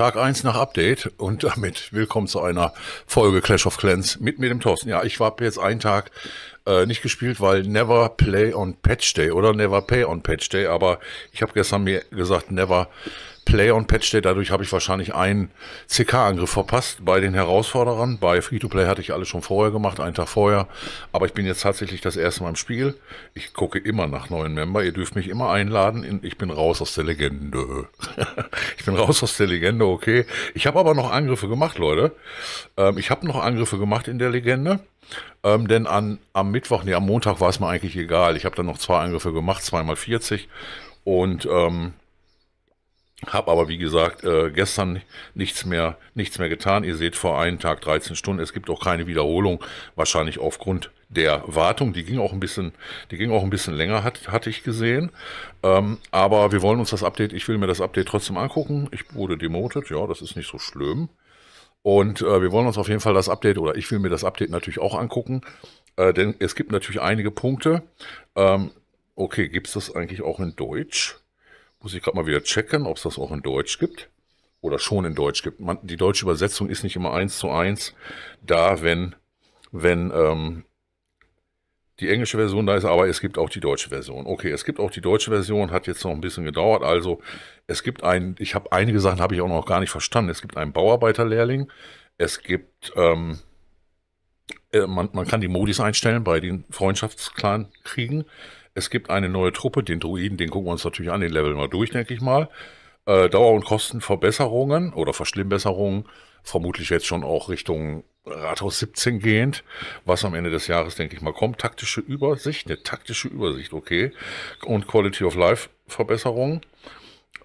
Tag 1 nach Update und damit willkommen zu einer Folge Clash of Clans mit mir dem Thorsten. Ja, ich war jetzt einen Tag äh, nicht gespielt, weil Never Play on Patch Day oder Never Pay on Patch Day, aber ich habe gestern mir gesagt, Never Play on Patch Day. Dadurch habe ich wahrscheinlich einen CK-Angriff verpasst bei den Herausforderern. Bei Free-to-Play hatte ich alles schon vorher gemacht, einen Tag vorher. Aber ich bin jetzt tatsächlich das erste Mal im Spiel. Ich gucke immer nach neuen Member. Ihr dürft mich immer einladen. Ich bin raus aus der Legende. ich bin raus aus der Legende, okay. Ich habe aber noch Angriffe gemacht, Leute. Ähm, ich habe noch Angriffe gemacht in der Legende. Ähm, denn an, am Mittwoch, nee, am Montag war es mir eigentlich egal. Ich habe dann noch zwei Angriffe gemacht, zweimal 40 und ähm, habe aber, wie gesagt, äh, gestern nichts mehr, nichts mehr getan. Ihr seht vor einem Tag 13 Stunden. Es gibt auch keine Wiederholung, wahrscheinlich aufgrund der Wartung. Die ging auch ein bisschen, die ging auch ein bisschen länger, hat, hatte ich gesehen. Ähm, aber wir wollen uns das Update, ich will mir das Update trotzdem angucken. Ich wurde demotet, ja, das ist nicht so schlimm. Und äh, wir wollen uns auf jeden Fall das Update oder ich will mir das Update natürlich auch angucken, äh, denn es gibt natürlich einige Punkte. Ähm, okay, gibt es das eigentlich auch in Deutsch? Muss ich gerade mal wieder checken, ob es das auch in Deutsch gibt oder schon in Deutsch gibt. Man, die deutsche Übersetzung ist nicht immer eins zu eins da, wenn, wenn ähm, die englische Version da ist, aber es gibt auch die deutsche Version. Okay, es gibt auch die deutsche Version, hat jetzt noch ein bisschen gedauert. Also es gibt ein, ich habe einige Sachen habe ich auch noch gar nicht verstanden. Es gibt einen Bauarbeiterlehrling, es gibt, ähm, äh, man, man kann die Modis einstellen bei den Freundschaftsklan-Kriegen. Es gibt eine neue Truppe, den Druiden, den gucken wir uns natürlich an, den Level mal durch, denke ich mal. Äh, Dauer- und Kostenverbesserungen oder Verschlimmbesserungen, vermutlich jetzt schon auch Richtung Rathaus 17 gehend, was am Ende des Jahres, denke ich mal, kommt. Taktische Übersicht, eine taktische Übersicht, okay. Und Quality of Life Verbesserung.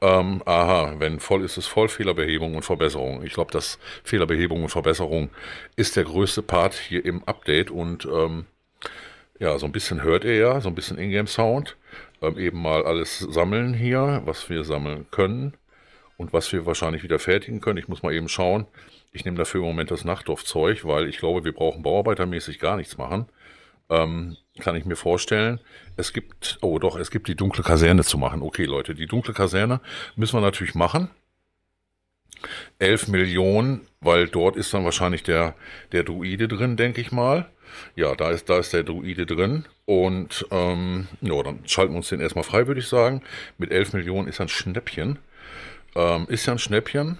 Ähm, aha, wenn voll ist, ist voll Fehlerbehebung und Verbesserung. Ich glaube, dass Fehlerbehebung und Verbesserung ist der größte Part hier im Update und ähm, ja, so ein bisschen hört ihr ja, so ein bisschen Ingame-Sound. Ähm, eben mal alles sammeln hier, was wir sammeln können und was wir wahrscheinlich wieder fertigen können. Ich muss mal eben schauen. Ich nehme dafür im Moment das Nachtdorfzeug, weil ich glaube, wir brauchen bauarbeitermäßig gar nichts machen. Ähm, kann ich mir vorstellen. Es gibt, oh doch, es gibt die dunkle Kaserne zu machen. Okay, Leute, die dunkle Kaserne müssen wir natürlich machen. 11 Millionen, weil dort ist dann wahrscheinlich der, der Druide drin, denke ich mal. Ja, da ist, da ist der Druide drin. Und ähm, ja, dann schalten wir uns den erstmal frei, würde ich sagen. Mit 11 Millionen ist ein Schnäppchen. Ähm, ist ja ein Schnäppchen.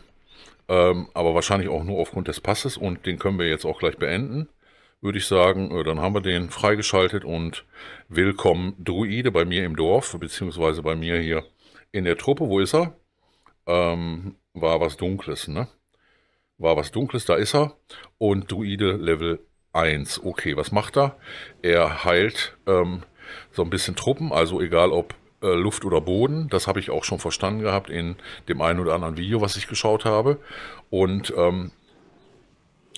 Ähm, aber wahrscheinlich auch nur aufgrund des Passes und den können wir jetzt auch gleich beenden. Würde ich sagen, äh, dann haben wir den freigeschaltet und willkommen Druide bei mir im Dorf, beziehungsweise bei mir hier in der Truppe. Wo ist er? Ähm, war was Dunkles, ne? War was Dunkles, da ist er. Und Druide Level 1. Okay, was macht er? Er heilt ähm, so ein bisschen Truppen, also egal ob äh, Luft oder Boden. Das habe ich auch schon verstanden gehabt in dem einen oder anderen Video, was ich geschaut habe. Und ähm,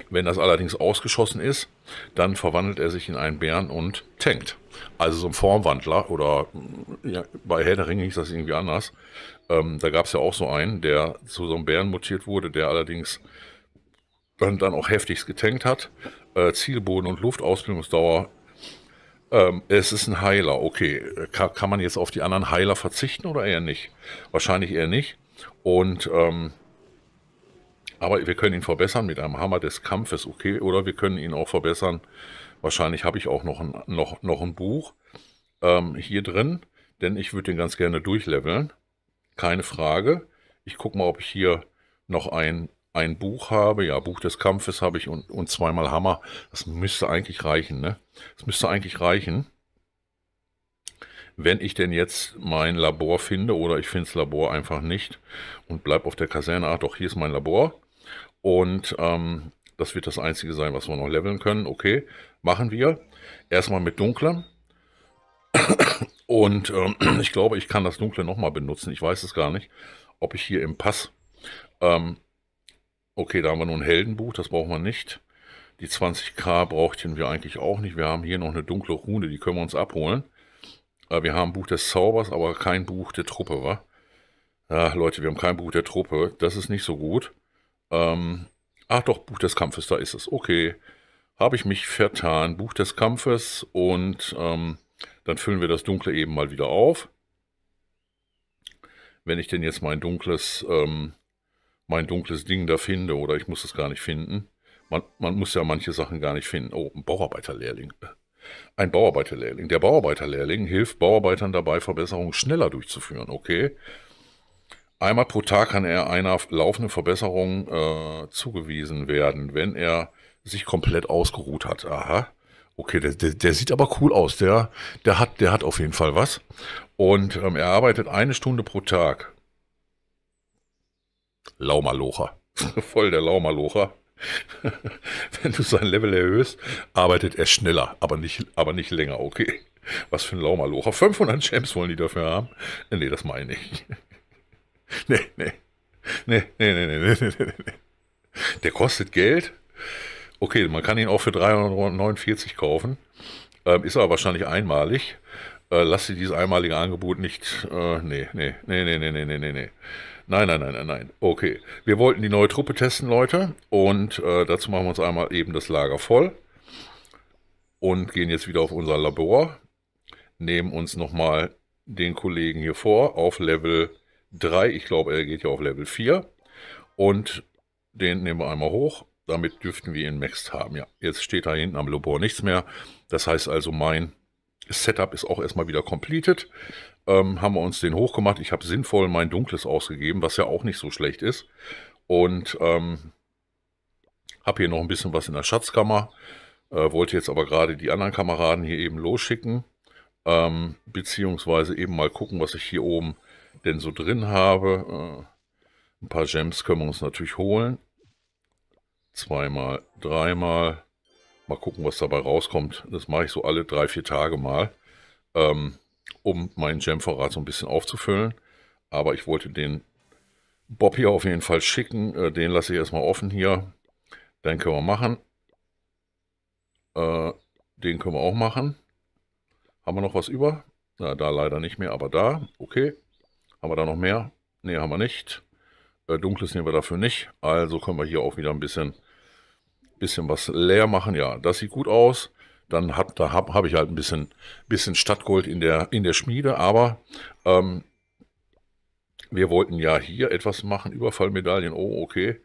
wenn das allerdings ausgeschossen ist, dann verwandelt er sich in einen Bären und tankt. Also so ein Formwandler oder äh, ja, bei Herr der Ringe hieß das irgendwie anders. Ähm, da gab es ja auch so einen, der zu so einem Bären mutiert wurde, der allerdings dann, dann auch heftigst getankt hat. Äh, Zielboden und Luftausbildungsdauer ähm, es ist ein Heiler, okay. Ka kann man jetzt auf die anderen Heiler verzichten oder eher nicht? Wahrscheinlich eher nicht. Und ähm, aber wir können ihn verbessern mit einem Hammer des Kampfes, okay. Oder wir können ihn auch verbessern. Wahrscheinlich habe ich auch noch ein, noch, noch ein Buch ähm, hier drin, denn ich würde den ganz gerne durchleveln. Keine Frage. Ich gucke mal, ob ich hier noch ein ein Buch habe, ja, Buch des Kampfes habe ich und, und zweimal Hammer. Das müsste eigentlich reichen, ne? Das müsste eigentlich reichen. Wenn ich denn jetzt mein Labor finde oder ich finde das Labor einfach nicht und bleibe auf der Kaserne, ach doch, hier ist mein Labor und ähm, das wird das einzige sein, was wir noch leveln können. Okay, machen wir. Erstmal mit Dunklem. Und ähm, ich glaube, ich kann das Dunkle nochmal benutzen. Ich weiß es gar nicht, ob ich hier im Pass ähm, Okay, da haben wir nun ein Heldenbuch, das brauchen wir nicht. Die 20k brauchten wir eigentlich auch nicht. Wir haben hier noch eine dunkle Rune, die können wir uns abholen. Äh, wir haben ein Buch des Zaubers, aber kein Buch der Truppe, wa? Ach, Leute, wir haben kein Buch der Truppe. Das ist nicht so gut. Ähm, ach doch, Buch des Kampfes, da ist es. Okay, habe ich mich vertan. Buch des Kampfes und ähm, dann füllen wir das Dunkle eben mal wieder auf. Wenn ich denn jetzt mein dunkles ähm, mein dunkles Ding da finde oder ich muss es gar nicht finden. Man, man muss ja manche Sachen gar nicht finden. Oh, ein Bauarbeiterlehrling. Ein Bauarbeiterlehrling. Der Bauarbeiterlehrling hilft Bauarbeitern dabei, Verbesserungen schneller durchzuführen, okay? Einmal pro Tag kann er einer laufenden Verbesserung äh, zugewiesen werden, wenn er sich komplett ausgeruht hat. Aha. Okay, der, der, der, sieht aber cool aus. Der, der, hat, der hat auf jeden Fall was. Und ähm, er arbeitet eine Stunde pro Tag. Laumalocher. Voll der Laumalocher. Wenn du sein Level erhöhst, arbeitet er schneller, aber nicht, aber nicht länger, okay. Was für ein Laumalocher. 500 Gems wollen die dafür haben? Nee, das meine ich. Nee, nee. Nee, nee, nee, nee, nee, nee, nee. Der kostet Geld. Okay, man kann ihn auch für 349 kaufen. Ähm, ist aber wahrscheinlich einmalig. Äh, lass dir dieses einmalige Angebot nicht. Äh, nee, nee, nee, nee, nee, nee, nee, nee. Nein, nein, nein, nein, nein. Okay. Wir wollten die neue Truppe testen, Leute. Und äh, dazu machen wir uns einmal eben das Lager voll. Und gehen jetzt wieder auf unser Labor. Nehmen uns nochmal den Kollegen hier vor auf Level 3. Ich glaube, er geht ja auf Level 4. Und den nehmen wir einmal hoch. Damit dürften wir ihn maxed haben. Ja, jetzt steht da hinten am Labor nichts mehr. Das heißt also, mein Setup ist auch erstmal wieder completed. Ähm, haben wir uns den hochgemacht. Ich habe sinnvoll mein dunkles ausgegeben, was ja auch nicht so schlecht ist. Und ähm, habe hier noch ein bisschen was in der Schatzkammer. Äh, wollte jetzt aber gerade die anderen Kameraden hier eben losschicken. Ähm, beziehungsweise eben mal gucken, was ich hier oben denn so drin habe. Äh, ein paar Gems können wir uns natürlich holen. Zweimal, dreimal. Mal gucken, was dabei rauskommt. Das mache ich so alle drei, vier Tage mal, ähm, um meinen Jam-Vorrat so ein bisschen aufzufüllen. Aber ich wollte den Bob hier auf jeden Fall schicken. Äh, den lasse ich erstmal offen hier. Den können wir machen. Äh, den können wir auch machen. Haben wir noch was über? Na, da leider nicht mehr, aber da. Okay. Haben wir da noch mehr? Ne, haben wir nicht. Äh, Dunkles nehmen wir dafür nicht. Also können wir hier auch wieder ein bisschen bisschen was leer machen. Ja, das sieht gut aus. Dann hab, da habe hab ich halt ein bisschen, bisschen Stadtgold in der, in der Schmiede, aber ähm, wir wollten ja hier etwas machen, Überfallmedaillen, oh okay,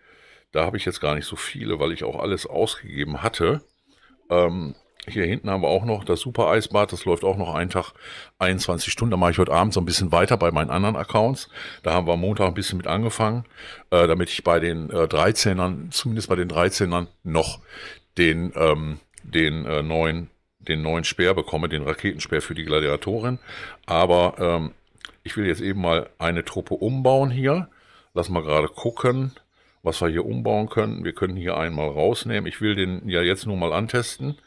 da habe ich jetzt gar nicht so viele, weil ich auch alles ausgegeben hatte. Ähm, hier hinten haben wir auch noch das Super Eisbad. Das läuft auch noch einen Tag, 21 Stunden. Da mache ich heute Abend so ein bisschen weiter bei meinen anderen Accounts. Da haben wir am Montag ein bisschen mit angefangen, äh, damit ich bei den äh, 13ern, zumindest bei den 13ern, noch den, ähm, den äh, neuen den neuen Speer bekomme, den Raketenspeer für die Gladiatorin. Aber ähm, ich will jetzt eben mal eine Truppe umbauen hier. Lass mal gerade gucken, was wir hier umbauen können. Wir können hier einmal rausnehmen. Ich will den ja jetzt nur mal antesten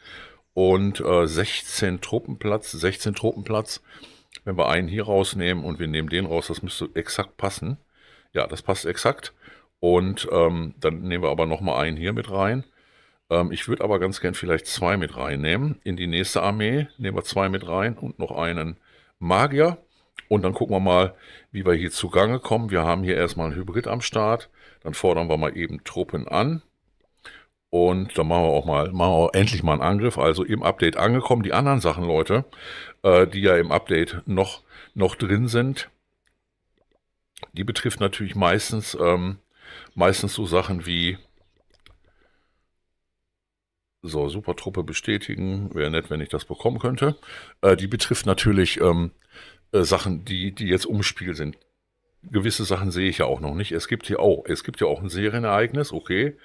und äh, 16 Truppenplatz, 16 Truppenplatz. Wenn wir einen hier rausnehmen und wir nehmen den raus, das müsste exakt passen. Ja, das passt exakt. Und ähm, dann nehmen wir aber nochmal einen hier mit rein. Ähm, ich würde aber ganz gern vielleicht zwei mit reinnehmen. In die nächste Armee nehmen wir zwei mit rein und noch einen Magier. Und dann gucken wir mal, wie wir hier zugange kommen. Wir haben hier erstmal einen Hybrid am Start. Dann fordern wir mal eben Truppen an. Und dann machen wir auch mal, machen wir endlich mal einen Angriff. Also im Update angekommen. Die anderen Sachen, Leute, äh, die ja im Update noch, noch drin sind, die betrifft natürlich meistens, ähm, meistens so Sachen wie so, Supertruppe bestätigen. Wäre nett, wenn ich das bekommen könnte. Äh, die betrifft natürlich ähm, äh, Sachen, die, die jetzt umspiel sind. Gewisse Sachen sehe ich ja auch noch nicht. Es gibt hier auch, es gibt ja auch ein Serienereignis, okay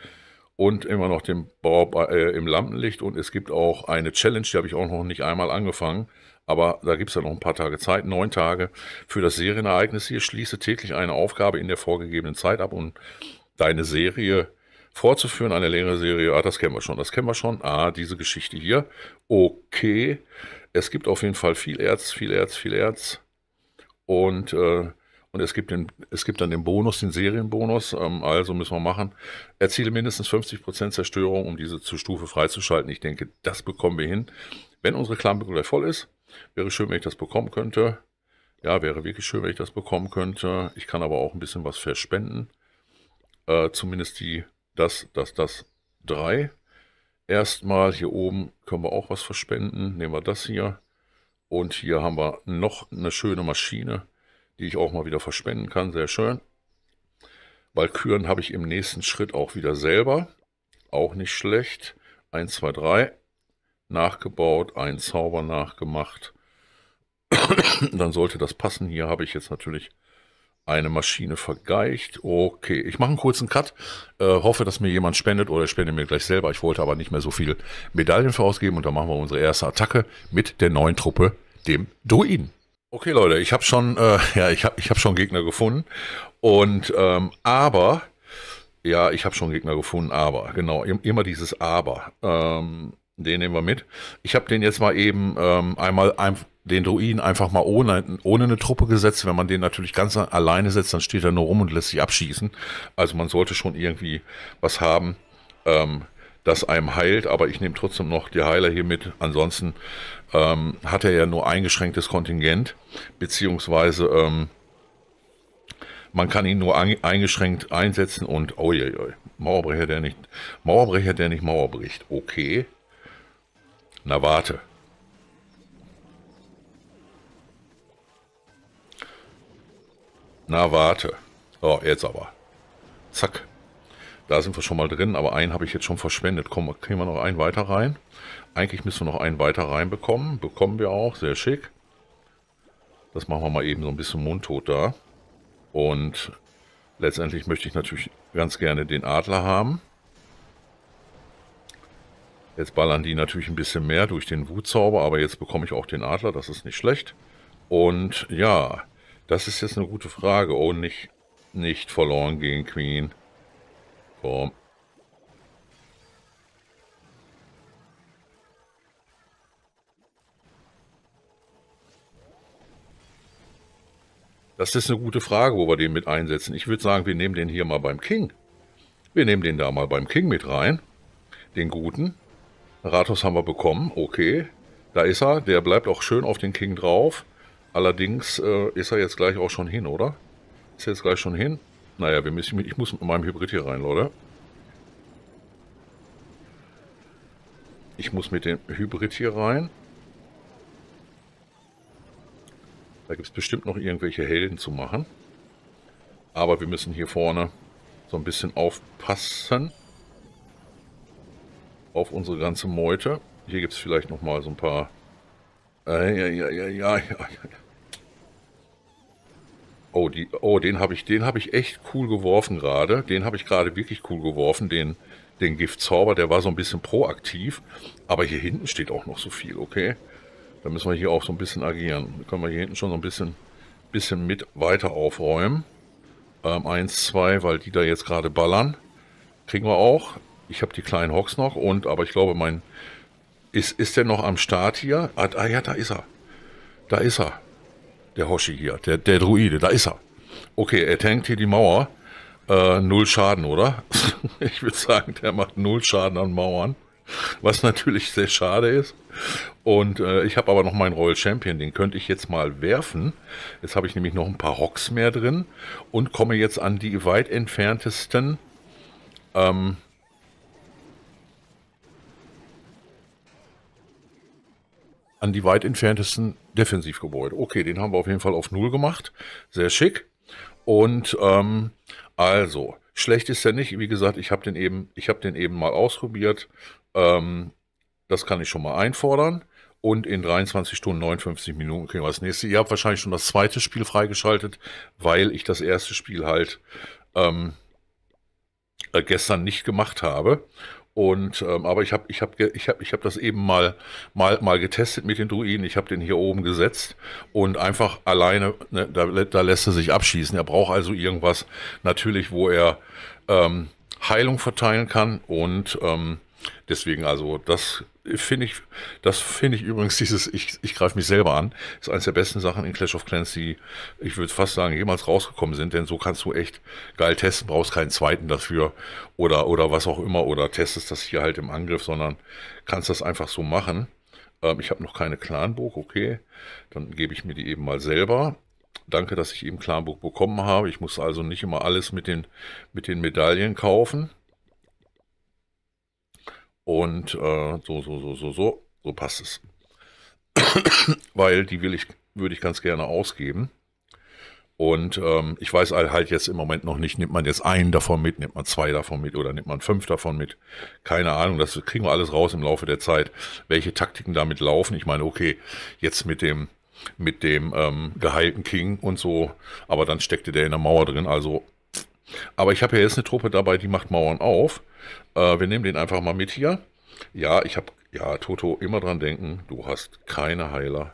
und immer noch den Bau äh, im Lampenlicht. Und es gibt auch eine Challenge, die habe ich auch noch nicht einmal angefangen. Aber da gibt es ja noch ein paar Tage Zeit, neun Tage für das Serienereignis hier. Schließe täglich eine Aufgabe in der vorgegebenen Zeit ab und deine Serie vorzuführen, eine längere Serie. Ah, das kennen wir schon, das kennen wir schon. Ah, diese Geschichte hier. Okay, es gibt auf jeden Fall viel Erz, viel Erz, viel Erz. Und äh, und es gibt, den, es gibt dann den Bonus, den Serienbonus, ähm, also müssen wir machen. Erziele mindestens 50% Zerstörung, um diese zur Stufe freizuschalten. Ich denke, das bekommen wir hin. Wenn unsere Klampe gleich voll ist, wäre schön, wenn ich das bekommen könnte. Ja, wäre wirklich schön, wenn ich das bekommen könnte. Ich kann aber auch ein bisschen was verspenden. Äh, zumindest die, das, das, das drei. Erstmal hier oben können wir auch was verspenden. Nehmen wir das hier. Und hier haben wir noch eine schöne Maschine die ich auch mal wieder verschwenden kann. Sehr schön. Walküren habe ich im nächsten Schritt auch wieder selber. Auch nicht schlecht. 1, 2, 3. Nachgebaut, ein Zauber nachgemacht. Dann sollte das passen. Hier habe ich jetzt natürlich eine Maschine vergeigt. Okay, ich mache einen kurzen Cut. Äh, hoffe, dass mir jemand spendet oder spende mir gleich selber. Ich wollte aber nicht mehr so viel Medaillen vorausgeben. Und dann machen wir unsere erste Attacke mit der neuen Truppe, dem Druiden. Okay, Leute, ich habe schon, äh, ja, ich habe ich hab schon Gegner gefunden. Und ähm, aber, ja, ich habe schon Gegner gefunden, aber, genau, immer dieses Aber. Ähm, den nehmen wir mit. Ich habe den jetzt mal eben ähm, einmal ein, den Druiden einfach mal ohne, ohne eine Truppe gesetzt. Wenn man den natürlich ganz alleine setzt, dann steht er nur rum und lässt sich abschießen. Also man sollte schon irgendwie was haben. Ähm, das einem heilt, aber ich nehme trotzdem noch die Heiler hier mit. Ansonsten ähm, hat er ja nur eingeschränktes Kontingent, beziehungsweise ähm, man kann ihn nur eingeschränkt einsetzen und oh je, je, Mauerbrecher, der nicht Mauerbrecher, der nicht Mauer bricht. Okay. Na warte. Na warte. Oh, jetzt aber. Zack. Da sind wir schon mal drin, aber einen habe ich jetzt schon verschwendet. Komm, kriegen wir noch einen weiter rein? Eigentlich müssen wir noch einen weiter reinbekommen. Bekommen wir auch, sehr schick. Das machen wir mal eben so ein bisschen mundtot da. Und letztendlich möchte ich natürlich ganz gerne den Adler haben. Jetzt ballern die natürlich ein bisschen mehr durch den Wutzauber, aber jetzt bekomme ich auch den Adler, das ist nicht schlecht. Und ja, das ist jetzt eine gute Frage. Oh, nicht, nicht verloren gegen Queen. Komm. Das ist eine gute Frage, wo wir den mit einsetzen. Ich würde sagen, wir nehmen den hier mal beim King. Wir nehmen den da mal beim King mit rein. Den guten. Rathaus haben wir bekommen. Okay. Da ist er. Der bleibt auch schön auf den King drauf. Allerdings äh, ist er jetzt gleich auch schon hin, oder? Ist er jetzt gleich schon hin? Naja, wir müssen, ich muss mit meinem Hybrid hier rein, oder? Ich muss mit dem Hybrid hier rein. Da gibt es bestimmt noch irgendwelche Helden zu machen. Aber wir müssen hier vorne so ein bisschen aufpassen. Auf unsere ganze Meute. Hier gibt es vielleicht noch mal so ein paar... Äh, ja, ja, ja, ja, ja, ja. Oh, die, oh den habe ich, hab ich echt cool geworfen gerade. Den habe ich gerade wirklich cool geworfen, den, den Giftzauber. Der war so ein bisschen proaktiv. Aber hier hinten steht auch noch so viel, okay? Da müssen wir hier auch so ein bisschen agieren. Da können wir hier hinten schon so ein bisschen, bisschen mit weiter aufräumen. Ähm, eins, zwei, weil die da jetzt gerade ballern. Kriegen wir auch. Ich habe die kleinen Hocks noch und, aber ich glaube, mein. Ist, ist der noch am Start hier? Ah, ah ja, da ist er. Da ist er der Hoshi hier, der, der Druide, da ist er. Okay, er tankt hier die Mauer. Äh, null Schaden, oder? ich würde sagen, der macht null Schaden an Mauern. Was natürlich sehr schade ist. Und äh, ich habe aber noch meinen Royal Champion, den könnte ich jetzt mal werfen. Jetzt habe ich nämlich noch ein paar Rocks mehr drin und komme jetzt an die weit entferntesten ähm, an die weit entferntesten Defensivgebäude. Okay, den haben wir auf jeden Fall auf Null gemacht. Sehr schick. Und ähm, also, schlecht ist er nicht. Wie gesagt, ich habe den, eben, hab den eben mal ausprobiert. Ähm, das kann ich schon mal einfordern. Und in 23 Stunden 59 Minuten kriegen wir das nächste. Ihr habt wahrscheinlich schon das zweite Spiel freigeschaltet, weil ich das erste Spiel halt ähm, äh, gestern nicht gemacht habe. Und, ähm, aber ich habe ich hab, ich hab, ich hab das eben mal, mal, mal getestet mit den Druiden. Ich habe den hier oben gesetzt und einfach alleine, ne, da, da lässt er sich abschießen. Er braucht also irgendwas natürlich, wo er ähm, Heilung verteilen kann und ähm, Deswegen also, das finde ich, das finde ich übrigens dieses, ich, ich greife mich selber an, ist eines der besten Sachen in Clash of Clans, die, ich würde fast sagen, jemals rausgekommen sind, denn so kannst du echt geil testen, brauchst keinen zweiten dafür oder, oder was auch immer, oder testest das hier halt im Angriff, sondern kannst das einfach so machen. Ähm, ich habe noch keine Clanbuch, okay, dann gebe ich mir die eben mal selber. Danke, dass ich eben Clanbuch bekommen habe. Ich muss also nicht immer alles mit den, mit den Medaillen kaufen und äh, so, so, so, so, so, so passt es. Weil die will ich, würde ich ganz gerne ausgeben. Und ähm, ich weiß halt jetzt im Moment noch nicht, nimmt man jetzt einen davon mit, nimmt man zwei davon mit oder nimmt man fünf davon mit. Keine Ahnung, das kriegen wir alles raus im Laufe der Zeit, welche Taktiken damit laufen. Ich meine, okay, jetzt mit dem, mit dem ähm, geheilten King und so, aber dann steckte der in der Mauer drin, also aber ich habe ja jetzt eine Truppe dabei, die macht Mauern auf. Äh, wir nehmen den einfach mal mit hier. Ja, ich habe, ja, Toto, immer dran denken, du hast keine Heiler.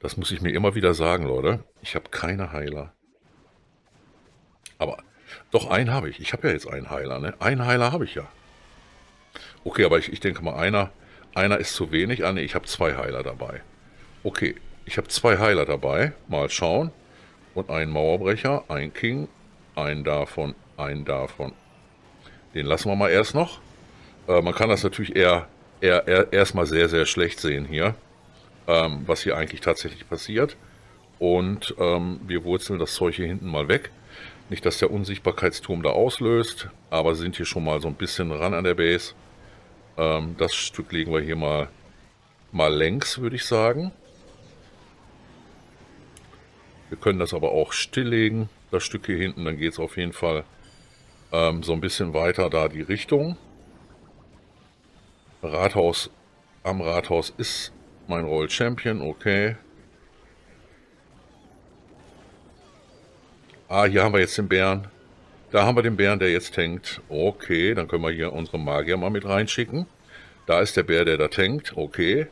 Das muss ich mir immer wieder sagen, Leute. Ich habe keine Heiler. Aber doch einen habe ich. Ich habe ja jetzt einen Heiler, ne? Einen Heiler habe ich ja. Okay, aber ich, ich denke mal, einer, einer ist zu wenig. Ah, ne, ich habe zwei Heiler dabei. Okay, ich habe zwei Heiler dabei. Mal schauen. Und einen Mauerbrecher, einen King einen davon, einen davon. Den lassen wir mal erst noch. Äh, man kann das natürlich eher, eher, eher erstmal sehr, sehr schlecht sehen hier, ähm, was hier eigentlich tatsächlich passiert. Und ähm, wir wurzeln das Zeug hier hinten mal weg. Nicht, dass der Unsichtbarkeitsturm da auslöst, aber sind hier schon mal so ein bisschen ran an der Base. Ähm, das Stück legen wir hier mal, mal längs, würde ich sagen. Wir können das aber auch stilllegen das Stück hier hinten, dann geht es auf jeden Fall ähm, so ein bisschen weiter da die Richtung. Rathaus, am Rathaus ist mein Roll Champion, okay. Ah, hier haben wir jetzt den Bären. Da haben wir den Bären, der jetzt tankt. Okay, dann können wir hier unsere Magier mal mit reinschicken. Da ist der Bär, der da tankt. Okay.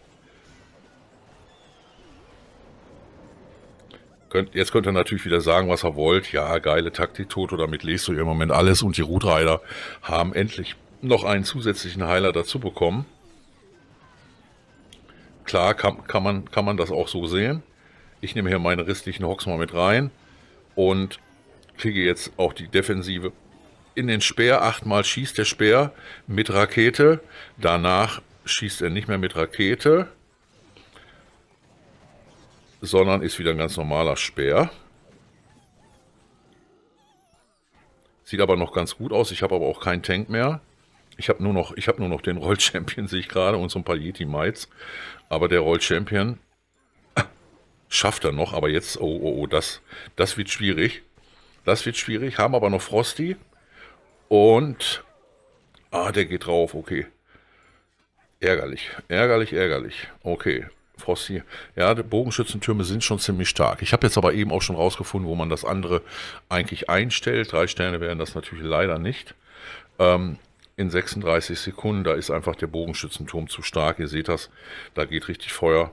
Könnt, jetzt könnt ihr natürlich wieder sagen, was ihr wollt. Ja, geile Taktik Toto, damit lest du im Moment alles und die Root Rider haben endlich noch einen zusätzlichen Heiler dazu bekommen. Klar kann, kann, man, kann man das auch so sehen. Ich nehme hier meine restlichen Hocks mal mit rein und kriege jetzt auch die Defensive in den Speer. Achtmal schießt der Speer mit Rakete. Danach schießt er nicht mehr mit Rakete sondern ist wieder ein ganz normaler Speer. Sieht aber noch ganz gut aus. Ich habe aber auch keinen Tank mehr. Ich habe nur, noch, hab nur noch den Roll-Champion, sehe ich gerade, und so ein paar Yeti-Mites. Aber der Roll-Champion schafft er noch. Aber jetzt, oh, oh, oh, das, das wird schwierig. Das wird schwierig. Haben aber noch Frosty. Und... Ah, der geht drauf, okay. Ärgerlich, ärgerlich, ärgerlich. Okay, Frosty. Ja, Bogenschützentürme sind schon ziemlich stark. Ich habe jetzt aber eben auch schon rausgefunden, wo man das andere eigentlich einstellt. Drei Sterne wären das natürlich leider nicht. Ähm, in 36 Sekunden, da ist einfach der Bogenschützenturm zu stark. Ihr seht das, da geht richtig Feuer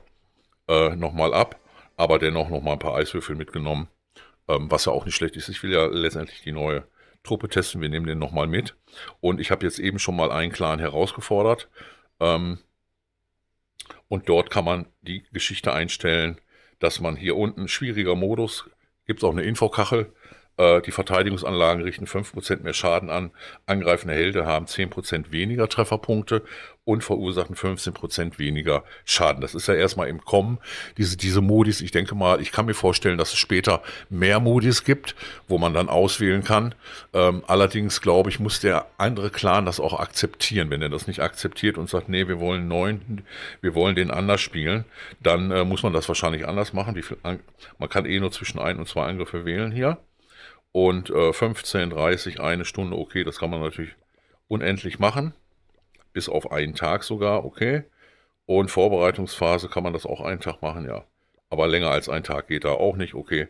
äh, nochmal ab. Aber dennoch nochmal ein paar Eiswürfel mitgenommen, ähm, was ja auch nicht schlecht ist. Ich will ja letztendlich die neue Truppe testen. Wir nehmen den nochmal mit. Und ich habe jetzt eben schon mal einen Clan herausgefordert. Ähm, und dort kann man die Geschichte einstellen, dass man hier unten schwieriger Modus, gibt es auch eine Infokachel, äh, die Verteidigungsanlagen richten 5% mehr Schaden an, angreifende Helden haben 10% weniger Trefferpunkte und verursachen 15% weniger Schaden. Das ist ja erstmal im Kommen, diese, diese Modis. Ich denke mal, ich kann mir vorstellen, dass es später mehr Modis gibt, wo man dann auswählen kann. Ähm, allerdings glaube ich, muss der andere Clan das auch akzeptieren. Wenn er das nicht akzeptiert und sagt, nee, wir wollen neuen, wir wollen den anders spielen, dann äh, muss man das wahrscheinlich anders machen. Wie viel, man kann eh nur zwischen ein und zwei Angriffe wählen hier. Und äh, 15, 30, eine Stunde, okay, das kann man natürlich unendlich machen. Bis auf einen Tag sogar, okay. Und Vorbereitungsphase kann man das auch einen Tag machen, ja. Aber länger als ein Tag geht da auch nicht, okay.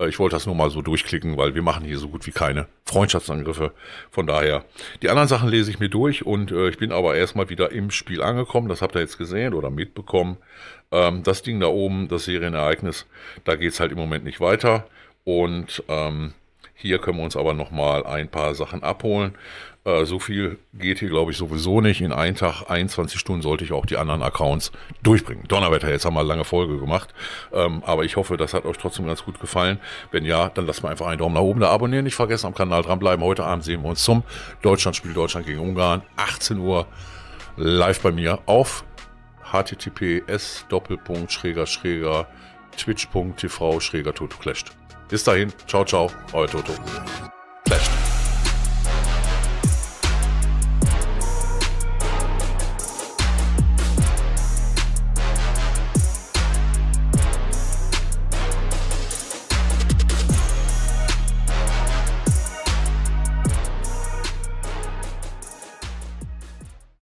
Äh, ich wollte das nur mal so durchklicken, weil wir machen hier so gut wie keine Freundschaftsangriffe. Von daher, die anderen Sachen lese ich mir durch und äh, ich bin aber erstmal wieder im Spiel angekommen. Das habt ihr jetzt gesehen oder mitbekommen. Ähm, das Ding da oben, das Serienereignis, da geht es halt im Moment nicht weiter. Und ähm, hier können wir uns aber nochmal ein paar Sachen abholen. Äh, so viel geht hier, glaube ich, sowieso nicht. In einem Tag, 21 Stunden sollte ich auch die anderen Accounts durchbringen. Donnerwetter, jetzt haben wir eine lange Folge gemacht. Ähm, aber ich hoffe, das hat euch trotzdem ganz gut gefallen. Wenn ja, dann lasst mir einfach einen Daumen nach oben da abonnieren. Nicht vergessen, am Kanal dranbleiben. Heute Abend sehen wir uns zum Deutschlandspiel Deutschland gegen Ungarn. 18 Uhr live bei mir auf https doppelpunkt schräger schräger twitch.tv schräger bis dahin, ciao, ciao, euer Toto. Flash.